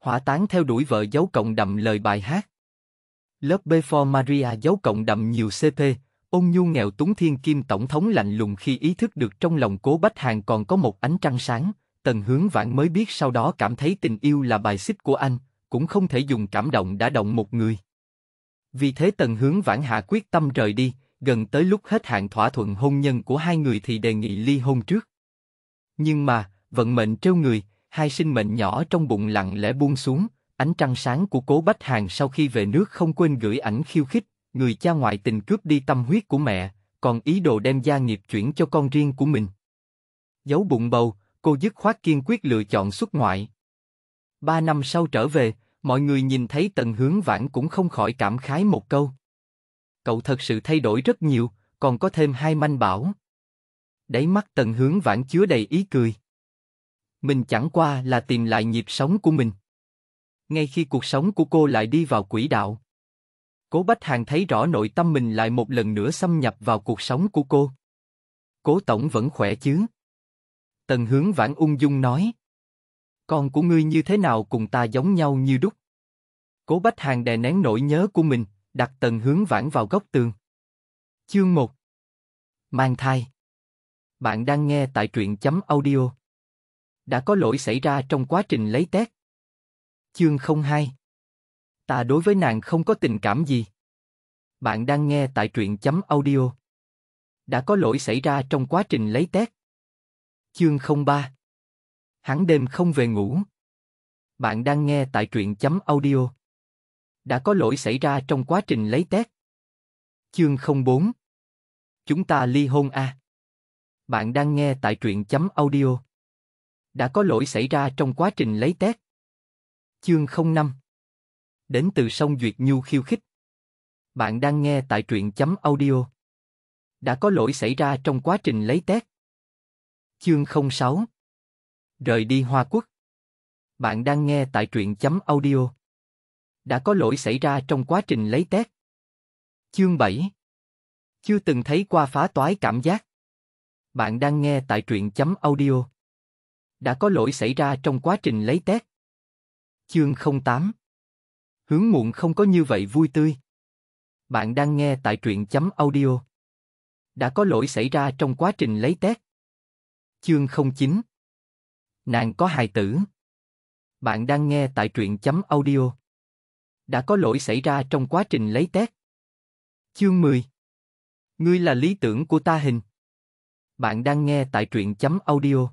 Hỏa tán theo đuổi vợ dấu cộng đậm lời bài hát. Lớp B for Maria dấu cộng đậm nhiều CP, ôn nhu nghèo túng thiên kim tổng thống lạnh lùng khi ý thức được trong lòng cố bách hàng còn có một ánh trăng sáng, tần hướng vãn mới biết sau đó cảm thấy tình yêu là bài xích của anh, cũng không thể dùng cảm động đã động một người. Vì thế tần hướng vãn hạ quyết tâm rời đi, gần tới lúc hết hạn thỏa thuận hôn nhân của hai người thì đề nghị ly hôn trước. Nhưng mà, vận mệnh trêu người, hai sinh mệnh nhỏ trong bụng lặng lẽ buông xuống, ánh trăng sáng của cố Bách Hàng sau khi về nước không quên gửi ảnh khiêu khích, người cha ngoại tình cướp đi tâm huyết của mẹ, còn ý đồ đem gia nghiệp chuyển cho con riêng của mình. Giấu bụng bầu, cô dứt khoát kiên quyết lựa chọn xuất ngoại. Ba năm sau trở về, mọi người nhìn thấy tần hướng vãn cũng không khỏi cảm khái một câu. Cậu thật sự thay đổi rất nhiều, còn có thêm hai manh bảo. Đáy mắt tần hướng vãn chứa đầy ý cười. Mình chẳng qua là tìm lại nhịp sống của mình. Ngay khi cuộc sống của cô lại đi vào quỹ đạo. Cố Bách Hàng thấy rõ nội tâm mình lại một lần nữa xâm nhập vào cuộc sống của cô. Cố Tổng vẫn khỏe chứ? Tần hướng vãn ung dung nói. Con của ngươi như thế nào cùng ta giống nhau như đúc. Cố Bách Hàng đè nén nỗi nhớ của mình, đặt tần hướng vãn vào góc tường. Chương 1 Mang thai Bạn đang nghe tại truyện chấm audio đã có lỗi xảy ra trong quá trình lấy tét. Chương 02 Ta đối với nàng không có tình cảm gì. Bạn đang nghe tại truyện chấm audio. Đã có lỗi xảy ra trong quá trình lấy tét. Chương 03 Hắn đêm không về ngủ. Bạn đang nghe tại truyện chấm audio. Đã có lỗi xảy ra trong quá trình lấy tét. Chương 04 Chúng ta ly hôn à? Bạn đang nghe tại truyện chấm audio đã có lỗi xảy ra trong quá trình lấy tét. Chương 05 Đến từ sông Duyệt Nhu khiêu khích Bạn đang nghe tại truyện chấm audio Đã có lỗi xảy ra trong quá trình lấy tét. Chương 06 Rời đi Hoa Quốc Bạn đang nghe tại truyện chấm audio Đã có lỗi xảy ra trong quá trình lấy tét. Chương 7 Chưa từng thấy qua phá toái cảm giác bạn đang nghe tại truyện chấm audio đã có lỗi xảy ra trong quá trình lấy tét Chương 08 Hướng muộn không có như vậy vui tươi. Bạn đang nghe tại truyện chấm audio. Đã có lỗi xảy ra trong quá trình lấy tét Chương 09 Nàng có hài tử. Bạn đang nghe tại truyện chấm audio. Đã có lỗi xảy ra trong quá trình lấy tét Chương 10 Ngươi là lý tưởng của ta hình. Bạn đang nghe tại truyện chấm audio